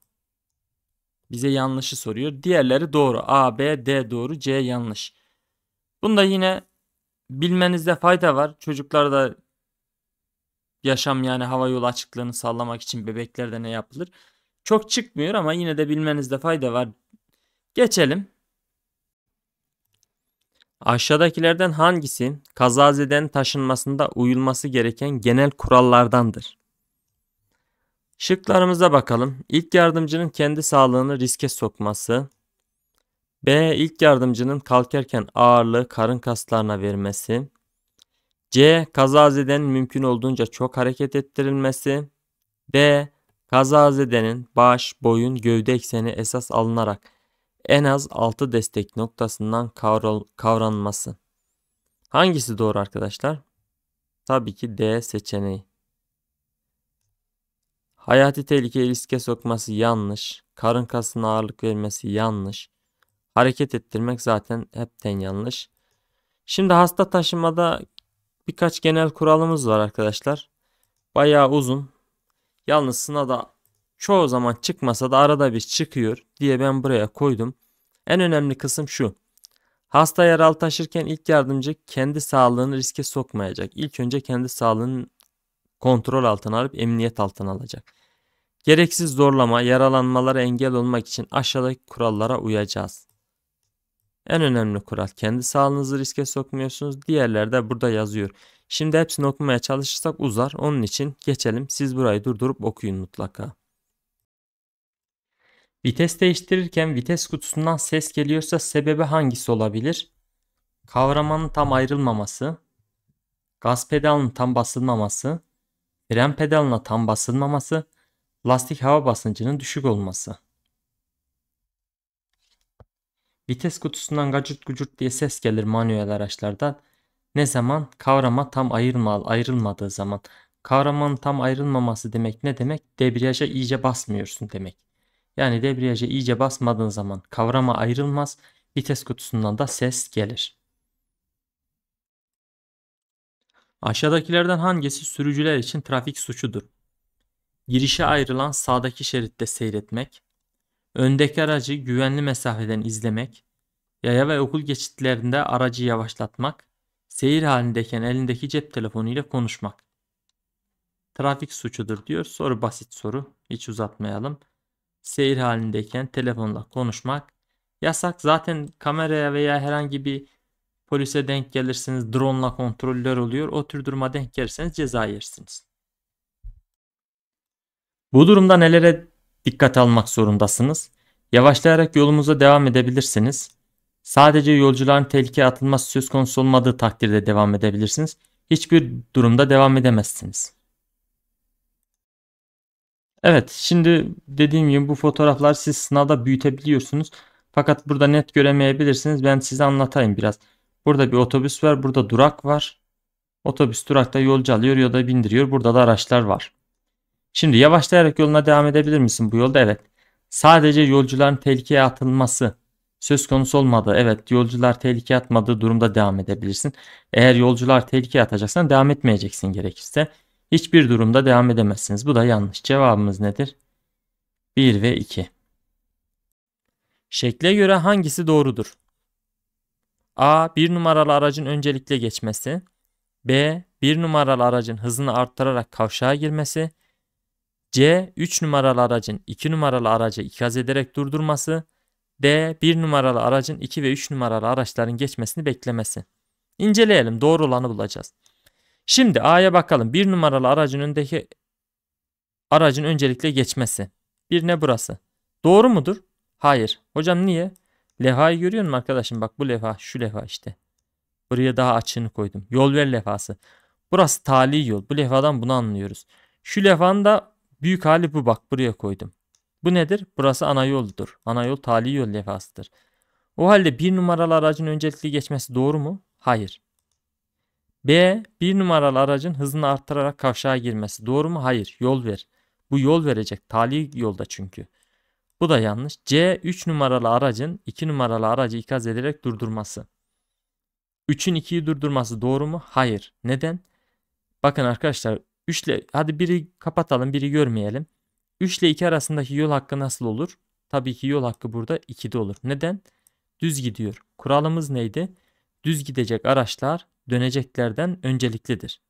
Bize yanlışı soruyor. Diğerleri doğru. A, B, D doğru. C yanlış. Bunda yine bilmenizde fayda var. Çocuklarda yaşam yani hava yolu açıklığını sallamak için bebeklerde ne yapılır? Çok çıkmıyor ama yine de bilmenizde fayda var. Geçelim. Aşağıdakilerden hangisi kazazeden taşınmasında uyulması gereken genel kurallardandır? Şıklarımıza bakalım. İlk yardımcının kendi sağlığını riske sokması. B. İlk yardımcının kalkarken ağırlığı karın kaslarına vermesi. C. Kazazedenin mümkün olduğunca çok hareket ettirilmesi. D. Kazazedenin baş, boyun, gövde ekseni esas alınarak en az 6 destek noktasından kavral, kavranması. Hangisi doğru arkadaşlar? Tabii ki D seçeneği. Hayati tehlikeyi riske sokması yanlış. Karın kasına ağırlık vermesi yanlış. Hareket ettirmek zaten hepten yanlış. Şimdi hasta taşımada birkaç genel kuralımız var arkadaşlar. Bayağı uzun. Yalnız sınada çoğu zaman çıkmasa da arada bir çıkıyor diye ben buraya koydum. En önemli kısım şu. Hasta yaralı taşırken ilk yardımcı kendi sağlığını riske sokmayacak. İlk önce kendi sağlığını kontrol altına alıp emniyet altına alacak. Gereksiz zorlama, yaralanmalara engel olmak için aşağıdaki kurallara uyacağız. En önemli kural kendi sağlığınızı riske sokmuyorsunuz. Diğerleri de burada yazıyor. Şimdi hepsini okumaya çalışırsak uzar. Onun için geçelim. Siz burayı durdurup okuyun mutlaka. Vites değiştirirken vites kutusundan ses geliyorsa sebebi hangisi olabilir? Kavramanın tam ayrılmaması, gaz pedalının tam basılmaması, fren pedalına tam basılmaması, lastik hava basıncının düşük olması. Vites kutusundan gacırt gucurt diye ses gelir manuel araçlardan. Ne zaman? Kavrama tam ayrılma, ayrılmadığı zaman. Kavramanın tam ayrılmaması demek ne demek? Debriyaja iyice basmıyorsun demek. Yani debriyaja iyice basmadığın zaman kavrama ayrılmaz. Vites kutusundan da ses gelir. Aşağıdakilerden hangisi sürücüler için trafik suçudur? Girişe ayrılan sağdaki şeritte seyretmek, öndeki aracı güvenli mesafeden izlemek, yaya ve okul geçitlerinde aracı yavaşlatmak, seyir halindeyken elindeki cep telefonu ile konuşmak. Trafik suçudur diyor. Soru basit soru. Hiç uzatmayalım seyir halindeyken telefonla konuşmak yasak. Zaten kameraya veya herhangi bir polise denk gelirsiniz. ile kontroller oluyor. O tür duruma denk gelirseniz ceza yersiniz. Bu durumda nelere dikkat almak zorundasınız? Yavaşlayarak yolumuza devam edebilirsiniz. Sadece yolcuların tehlikeye atılması söz konusu olmadığı takdirde devam edebilirsiniz. Hiçbir durumda devam edemezsiniz. Evet şimdi dediğim gibi bu fotoğraflar siz sınavda büyütebiliyorsunuz. Fakat burada net göremeyebilirsiniz. Ben size anlatayım biraz. Burada bir otobüs var. Burada durak var. Otobüs durakta yolcu alıyor ya da bindiriyor. Burada da araçlar var. Şimdi yavaşlayarak yoluna devam edebilir misin bu yolda? Evet. Sadece yolcuların tehlikeye atılması söz konusu olmadı. Evet yolcular tehlikeye atmadığı durumda devam edebilirsin. Eğer yolcular tehlikeye atacaksan devam etmeyeceksin gerekirse. Hiçbir durumda devam edemezsiniz. Bu da yanlış. Cevabımız nedir? 1 ve 2. Şekle göre hangisi doğrudur? A. Bir numaralı aracın öncelikle geçmesi. B. Bir numaralı aracın hızını arttırarak kavşağa girmesi. C. 3 numaralı aracın 2 numaralı aracı ikaz ederek durdurması. D. 1 numaralı aracın 2 ve 3 numaralı araçların geçmesini beklemesi. İnceleyelim. Doğru olanı bulacağız. Şimdi A'ya bakalım. Bir numaralı aracın öndeki aracın öncelikle geçmesi. Bir ne burası? Doğru mudur? Hayır. Hocam niye? Levhayı görüyor musun arkadaşım? Bak bu levha şu levha işte. Buraya daha açığını koydum. Yol ver levhası. Burası tali yol. Bu levhadan bunu anlıyoruz. Şu levhanın da büyük hali bu bak buraya koydum. Bu nedir? Burası ana yoldur. Ana yol tali yol levhasıdır. O halde bir numaralı aracın öncelikli geçmesi doğru mu? Hayır. B. Bir numaralı aracın hızını arttırarak kavşağa girmesi. Doğru mu? Hayır. Yol ver. Bu yol verecek. Tali yolda çünkü. Bu da yanlış. C. 3 numaralı aracın 2 numaralı aracı ikaz ederek durdurması. 3'ün 2'yi durdurması doğru mu? Hayır. Neden? Bakın arkadaşlar 3 ile hadi biri kapatalım biri görmeyelim. 3 ile 2 arasındaki yol hakkı nasıl olur? Tabii ki yol hakkı burada 2'de olur. Neden? Düz gidiyor. Kuralımız neydi? Düz gidecek araçlar döneceklerden önceliklidir.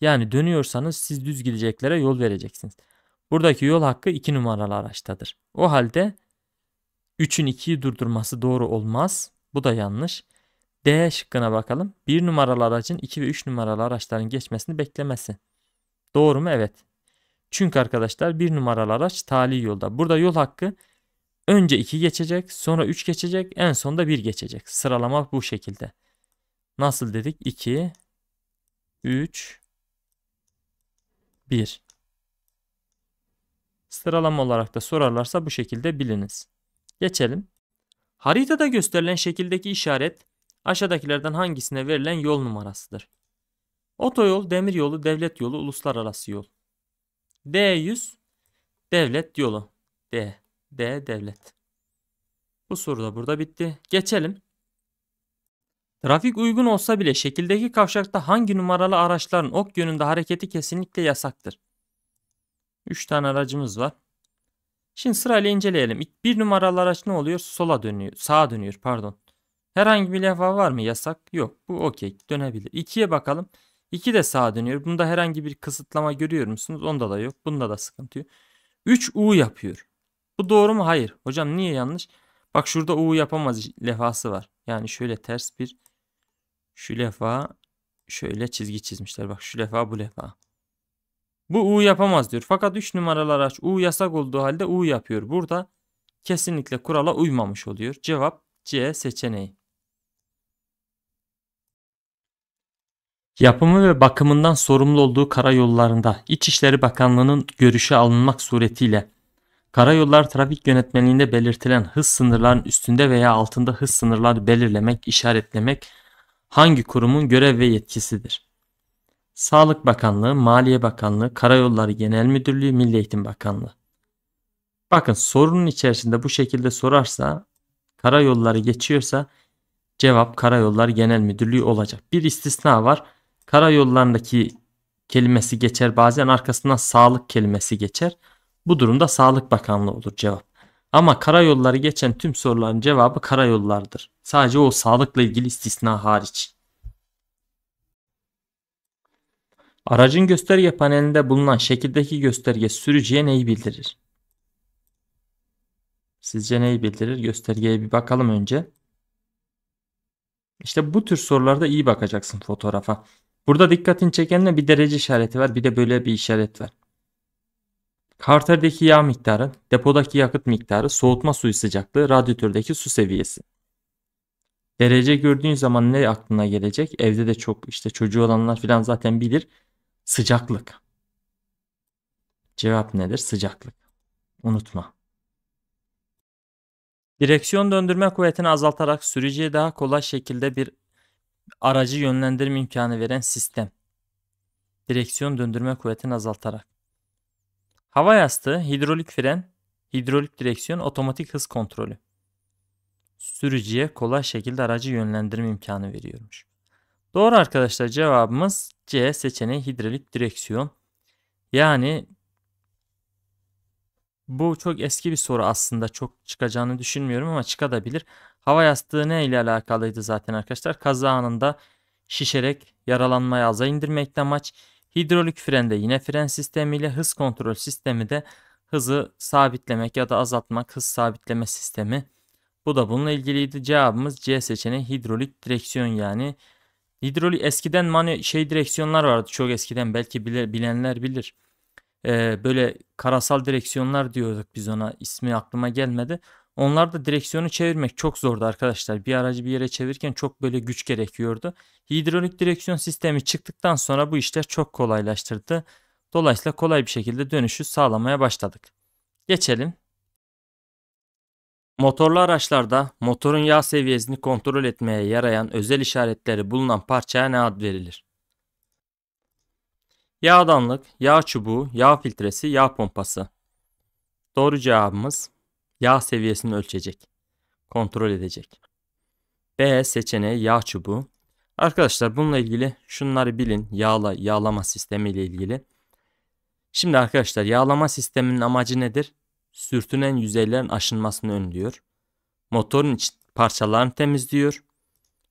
Yani dönüyorsanız siz düz gideceklere yol vereceksiniz. Buradaki yol hakkı 2 numaralı araçtadır. O halde 3'ün 2'yi durdurması doğru olmaz. Bu da yanlış. D şıkkına bakalım. 1 numaralı aracın 2 ve 3 numaralı araçların geçmesini beklemesi. Doğru mu? Evet. Çünkü arkadaşlar 1 numaralı araç tali yolda. Burada yol hakkı önce 2 geçecek, sonra 3 geçecek, en sonda 1 geçecek. Sıralama bu şekilde. Nasıl dedik? 2 3 1 Sıralama olarak da sorarlarsa bu şekilde biliniz. Geçelim. Haritada gösterilen şekildeki işaret aşağıdakilerden hangisine verilen yol numarasıdır? Otoyol, demiryolu, devlet yolu, uluslararası yol. D100 devlet yolu. D. D devlet. Bu soru da burada bitti. Geçelim. Trafik uygun olsa bile şekildeki kavşakta hangi numaralı araçların ok yönünde hareketi kesinlikle yasaktır. 3 tane aracımız var. Şimdi sırayla inceleyelim. İlk bir numaralı araç ne oluyor? Sola dönüyor. Sağa dönüyor pardon. Herhangi bir levha var mı? Yasak. Yok. Bu okey. Dönebilir. 2'ye bakalım. 2 de sağa dönüyor. Bunda herhangi bir kısıtlama görüyor musunuz? Onda da yok. Bunda da sıkıntı yok. 3 U yapıyor. Bu doğru mu? Hayır. Hocam niye yanlış? Bak şurada U yapamaz levhası var. Yani şöyle ters bir şu lefa şöyle çizgi çizmişler. Bak şu lefa bu lefa. Bu U yapamaz diyor. Fakat 3 numaralı araç U yasak olduğu halde U yapıyor. Burada kesinlikle kurala uymamış oluyor. Cevap C seçeneği. Yapımı ve bakımından sorumlu olduğu karayollarında İçişleri Bakanlığı'nın görüşü alınmak suretiyle karayollar trafik yönetmeliğinde belirtilen hız sınırların üstünde veya altında hız sınırları belirlemek, işaretlemek hangi kurumun görev ve yetkisidir? Sağlık Bakanlığı, Maliye Bakanlığı, Karayolları Genel Müdürlüğü, Milli Eğitim Bakanlığı. Bakın sorunun içerisinde bu şekilde sorarsa, karayolları geçiyorsa cevap Karayollar Genel Müdürlüğü olacak. Bir istisna var. Karayollarındaki kelimesi geçer bazen arkasından sağlık kelimesi geçer. Bu durumda Sağlık Bakanlığı olur cevap. Ama karayolları geçen tüm soruların cevabı karayollardır. Sadece o sağlıkla ilgili istisna hariç. Aracın gösterge panelinde bulunan şekildeki gösterge sürücüye neyi bildirir? Sizce neyi bildirir? Göstergeye bir bakalım önce. İşte bu tür sorularda iyi bakacaksın fotoğrafa. Burada dikkatini çeken de Bir derece işareti var, bir de böyle bir işaret var. Karterdeki yağ miktarı, depodaki yakıt miktarı, soğutma suyu sıcaklığı, radyatördeki su seviyesi. Derece gördüğün zaman ne aklına gelecek? Evde de çok işte çocuğu olanlar falan zaten bilir. Sıcaklık. Cevap nedir? Sıcaklık. Unutma. Direksiyon döndürme kuvvetini azaltarak sürücüye daha kolay şekilde bir aracı yönlendirme imkanı veren sistem. Direksiyon döndürme kuvvetini azaltarak. Hava yastığı, hidrolik fren, hidrolik direksiyon, otomatik hız kontrolü. Sürücüye kolay şekilde aracı yönlendirme imkanı veriyormuş. Doğru arkadaşlar cevabımız C seçeneği hidrolik direksiyon. Yani bu çok eski bir soru aslında çok çıkacağını düşünmüyorum ama çıkabilir. Hava yastığı ne ile alakalıydı zaten arkadaşlar? Kaza anında şişerek yaralanmayı aza indirmekte amaç. Hidrolik frende yine fren sistemiyle hız kontrol sistemi de hızı sabitlemek ya da azaltmak hız sabitleme sistemi. Bu da bununla ilgiliydi. Cevabımız C seçeneği hidrolik direksiyon yani. Hidrolik eskiden manu şey direksiyonlar vardı çok eskiden belki bile, bilenler bilir. Ee, böyle karasal direksiyonlar diyorduk biz ona ismi aklıma gelmedi. Onlar da direksiyonu çevirmek çok zordu arkadaşlar. Bir aracı bir yere çevirirken çok böyle güç gerekiyordu. Hidrolik direksiyon sistemi çıktıktan sonra bu işler çok kolaylaştırdı. Dolayısıyla kolay bir şekilde dönüşü sağlamaya başladık. Geçelim. Motorlu araçlarda motorun yağ seviyesini kontrol etmeye yarayan özel işaretleri bulunan parçaya ne ad verilir? Yağdanlık, yağ çubuğu, yağ filtresi, yağ pompası. Doğru cevabımız yağ seviyesini ölçecek, kontrol edecek. B seçeneği yağ çubuğu. Arkadaşlar bununla ilgili şunları bilin. Yağla yağlama sistemi ile ilgili. Şimdi arkadaşlar yağlama sisteminin amacı nedir? Sürtünen yüzeylerin aşınmasını önlüyor. Motorun iç parçalarını temizliyor.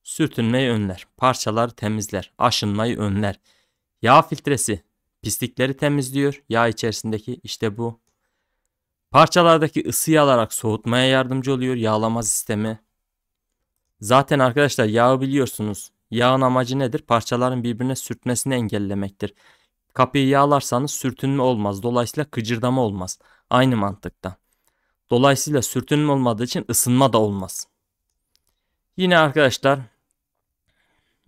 Sürtünmeyi önler. Parçaları temizler. Aşınmayı önler. Yağ filtresi pislikleri temizliyor. Yağ içerisindeki işte bu Parçalardaki ısıyı alarak soğutmaya yardımcı oluyor yağlama sistemi. Zaten arkadaşlar yağı biliyorsunuz. Yağın amacı nedir? Parçaların birbirine sürtmesini engellemektir. Kapıyı yağlarsanız sürtünme olmaz. Dolayısıyla kıcırdama olmaz. Aynı mantıkta. Dolayısıyla sürtünme olmadığı için ısınma da olmaz. Yine arkadaşlar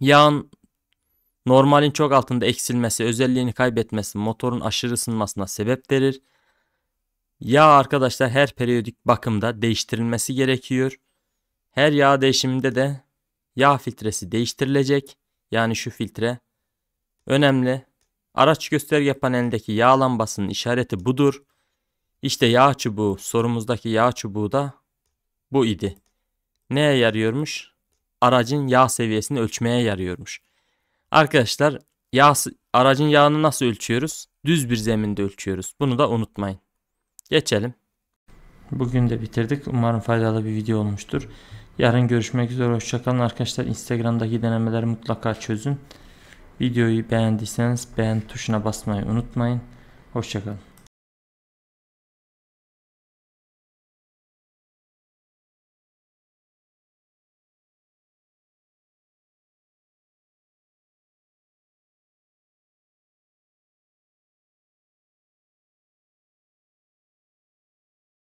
yağın normalin çok altında eksilmesi, özelliğini kaybetmesi motorun aşırı ısınmasına sebep verir. Yağ arkadaşlar her periyodik bakımda değiştirilmesi gerekiyor. Her yağ değişiminde de yağ filtresi değiştirilecek. Yani şu filtre önemli. Araç gösterge panelindeki yağ lambasının işareti budur. İşte yağ çubuğu sorumuzdaki yağ çubuğu da bu idi. Neye yarıyormuş? Aracın yağ seviyesini ölçmeye yarıyormuş. Arkadaşlar yağ, aracın yağını nasıl ölçüyoruz? Düz bir zeminde ölçüyoruz. Bunu da unutmayın. Geçelim. Bugün de bitirdik. Umarım faydalı bir video olmuştur. Yarın görüşmek üzere. Hoşçakalın arkadaşlar. Instagram'daki denemeleri mutlaka çözün. Videoyu beğendiyseniz beğen tuşuna basmayı unutmayın. Hoşçakalın.